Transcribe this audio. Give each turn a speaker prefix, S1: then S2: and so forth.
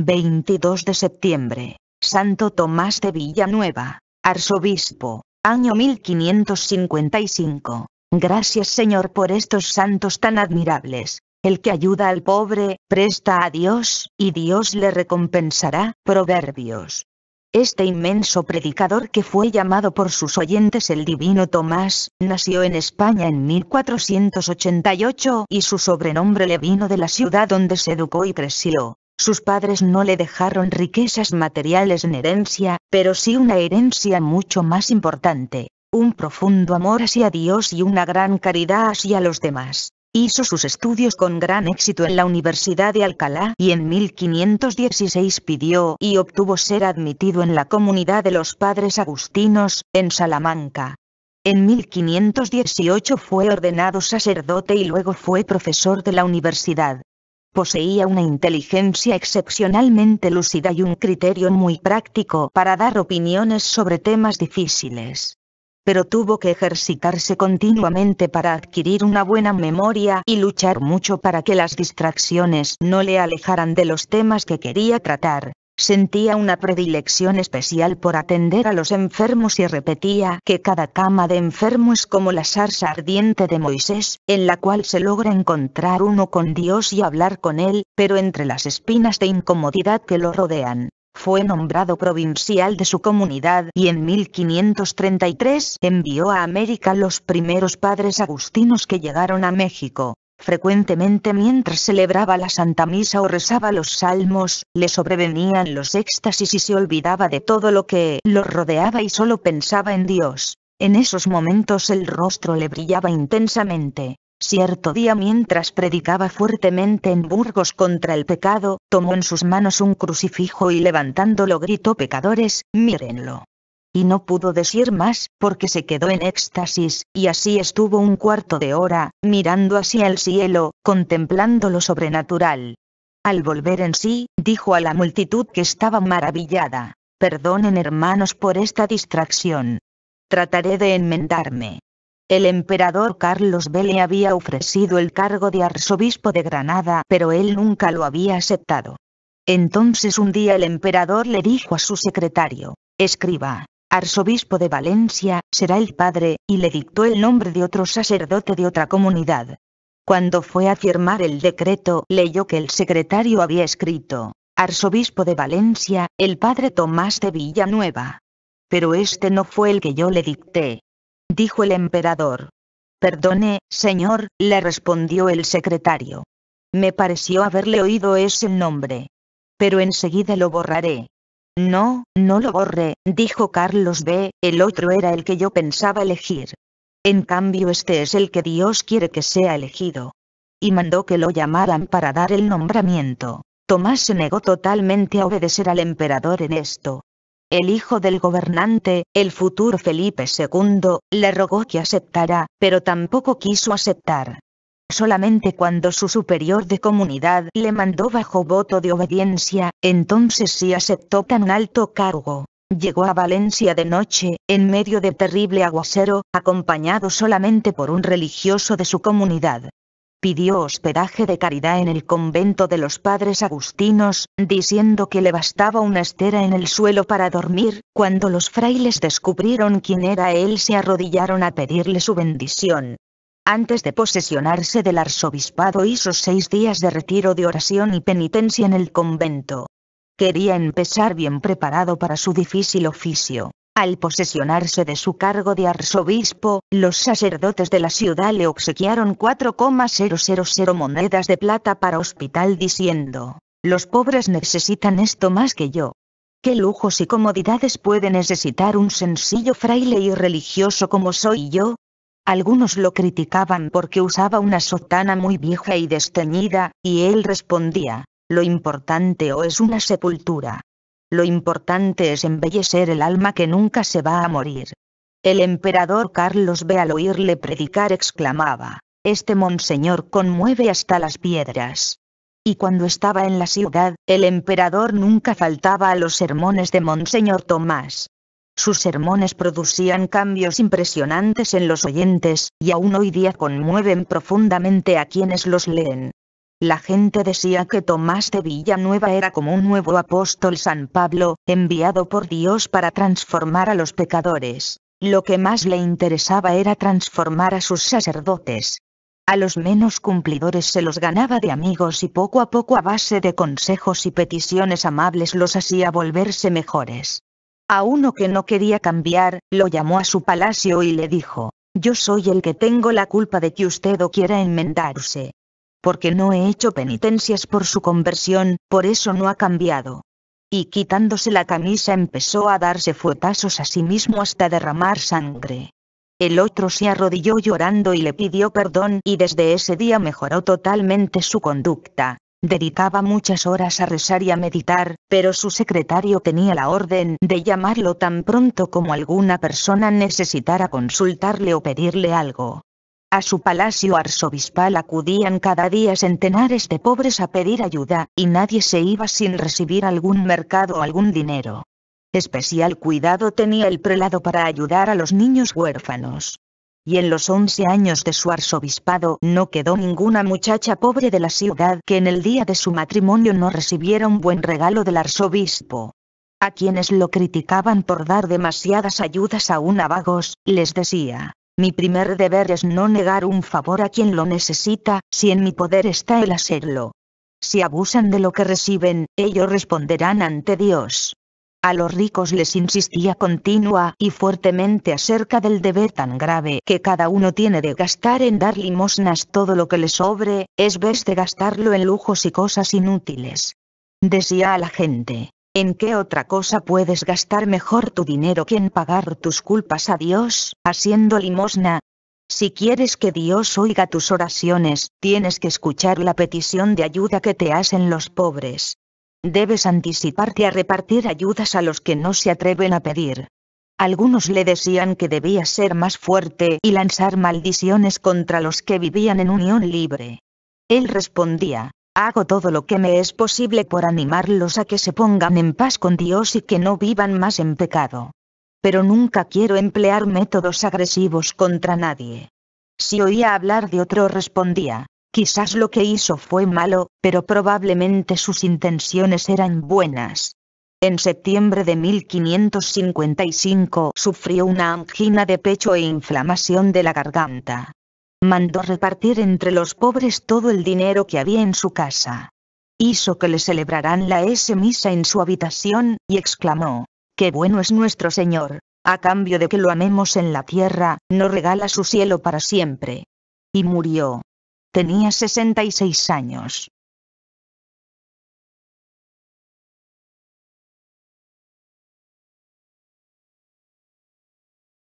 S1: 22 de septiembre, Santo Tomás de Villanueva, arzobispo, año 1555. Gracias Señor por estos santos tan admirables. El que ayuda al pobre, presta a Dios, y Dios le recompensará. Proverbios. Este inmenso predicador que fue llamado por sus oyentes el divino Tomás, nació en España en 1488 y su sobrenombre le vino de la ciudad donde se educó y creció. Sus padres no le dejaron riquezas materiales en herencia, pero sí una herencia mucho más importante, un profundo amor hacia Dios y una gran caridad hacia los demás. Hizo sus estudios con gran éxito en la Universidad de Alcalá y en 1516 pidió y obtuvo ser admitido en la comunidad de los padres agustinos, en Salamanca. En 1518 fue ordenado sacerdote y luego fue profesor de la universidad. Poseía una inteligencia excepcionalmente lúcida y un criterio muy práctico para dar opiniones sobre temas difíciles. Pero tuvo que ejercitarse continuamente para adquirir una buena memoria y luchar mucho para que las distracciones no le alejaran de los temas que quería tratar. Sentía una predilección especial por atender a los enfermos y repetía que cada cama de enfermo es como la sarsa ardiente de Moisés, en la cual se logra encontrar uno con Dios y hablar con él, pero entre las espinas de incomodidad que lo rodean fue nombrado provincial de su comunidad y en 1533 envió a América los primeros padres agustinos que llegaron a México. Frecuentemente mientras celebraba la Santa Misa o rezaba los salmos, le sobrevenían los éxtasis y se olvidaba de todo lo que lo rodeaba y solo pensaba en Dios. En esos momentos el rostro le brillaba intensamente. Cierto día mientras predicaba fuertemente en Burgos contra el pecado, tomó en sus manos un crucifijo y levantándolo gritó Pecadores, mírenlo y no pudo decir más, porque se quedó en éxtasis, y así estuvo un cuarto de hora, mirando hacia el cielo, contemplando lo sobrenatural. Al volver en sí, dijo a la multitud que estaba maravillada, Perdonen hermanos por esta distracción. Trataré de enmendarme. El emperador Carlos B le había ofrecido el cargo de arzobispo de Granada, pero él nunca lo había aceptado. Entonces un día el emperador le dijo a su secretario, escriba, arzobispo de Valencia, será el padre, y le dictó el nombre de otro sacerdote de otra comunidad. Cuando fue a firmar el decreto, leyó que el secretario había escrito, arzobispo de Valencia, el padre Tomás de Villanueva. Pero este no fue el que yo le dicté. Dijo el emperador. Perdone, señor, le respondió el secretario. Me pareció haberle oído ese nombre. Pero enseguida lo borraré. No, no lo borré, dijo Carlos B., el otro era el que yo pensaba elegir. En cambio este es el que Dios quiere que sea elegido. Y mandó que lo llamaran para dar el nombramiento. Tomás se negó totalmente a obedecer al emperador en esto. El hijo del gobernante, el futuro Felipe II, le rogó que aceptara, pero tampoco quiso aceptar. Solamente cuando su superior de comunidad le mandó bajo voto de obediencia, entonces sí aceptó tan alto cargo. Llegó a Valencia de noche, en medio de terrible aguacero, acompañado solamente por un religioso de su comunidad. Pidió hospedaje de caridad en el convento de los padres agustinos, diciendo que le bastaba una estera en el suelo para dormir, cuando los frailes descubrieron quién era él se arrodillaron a pedirle su bendición, antes de posesionarse del arzobispado hizo seis días de retiro de oración y penitencia en el convento. Quería empezar bien preparado para su difícil oficio. Al posesionarse de su cargo de arzobispo, los sacerdotes de la ciudad le obsequiaron 4,000 monedas de plata para hospital diciendo, los pobres necesitan esto más que yo. ¿Qué lujos y comodidades puede necesitar un sencillo fraile y religioso como soy yo? Algunos lo criticaban porque usaba una sotana muy vieja y desteñida, y él respondía, lo importante o es una sepultura. Lo importante es embellecer el alma que nunca se va a morir. El emperador Carlos B al oírle predicar exclamaba, este monseñor conmueve hasta las piedras. Y cuando estaba en la ciudad, el emperador nunca faltaba a los sermones de monseñor Tomás, sus sermones producían cambios impresionantes en los oyentes, y aún hoy día conmueven profundamente a quienes los leen. La gente decía que Tomás de Villanueva era como un nuevo apóstol San Pablo, enviado por Dios para transformar a los pecadores. Lo que más le interesaba era transformar a sus sacerdotes. A los menos cumplidores se los ganaba de amigos y poco a poco a base de consejos y peticiones amables los hacía volverse mejores. A uno que no quería cambiar, lo llamó a su palacio y le dijo, yo soy el que tengo la culpa de que usted o quiera enmendarse. Porque no he hecho penitencias por su conversión, por eso no ha cambiado. Y quitándose la camisa empezó a darse fuetazos a sí mismo hasta derramar sangre. El otro se arrodilló llorando y le pidió perdón y desde ese día mejoró totalmente su conducta. Dedicaba muchas horas a rezar y a meditar, pero su secretario tenía la orden de llamarlo tan pronto como alguna persona necesitara consultarle o pedirle algo. A su palacio arzobispal acudían cada día centenares de pobres a pedir ayuda, y nadie se iba sin recibir algún mercado o algún dinero. Especial cuidado tenía el prelado para ayudar a los niños huérfanos y en los once años de su arzobispado no quedó ninguna muchacha pobre de la ciudad que en el día de su matrimonio no recibiera un buen regalo del arzobispo. A quienes lo criticaban por dar demasiadas ayudas a a vagos, les decía, mi primer deber es no negar un favor a quien lo necesita, si en mi poder está el hacerlo. Si abusan de lo que reciben, ellos responderán ante Dios. A los ricos les insistía continua y fuertemente acerca del deber tan grave que cada uno tiene de gastar en dar limosnas todo lo que le sobre, es vez de gastarlo en lujos y cosas inútiles. Decía a la gente, ¿en qué otra cosa puedes gastar mejor tu dinero que en pagar tus culpas a Dios, haciendo limosna? Si quieres que Dios oiga tus oraciones, tienes que escuchar la petición de ayuda que te hacen los pobres Debes anticiparte a repartir ayudas a los que no se atreven a pedir. Algunos le decían que debía ser más fuerte y lanzar maldiciones contra los que vivían en unión libre. Él respondía, hago todo lo que me es posible por animarlos a que se pongan en paz con Dios y que no vivan más en pecado. Pero nunca quiero emplear métodos agresivos contra nadie. Si oía hablar de otro respondía, Quizás lo que hizo fue malo, pero probablemente sus intenciones eran buenas. En septiembre de 1555 sufrió una angina de pecho e inflamación de la garganta. Mandó repartir entre los pobres todo el dinero que había en su casa. Hizo que le celebraran la S misa en su habitación, y exclamó, ¡Qué bueno es nuestro Señor! A cambio de que lo amemos en la tierra, nos regala su cielo para siempre. Y murió tenía 66 años.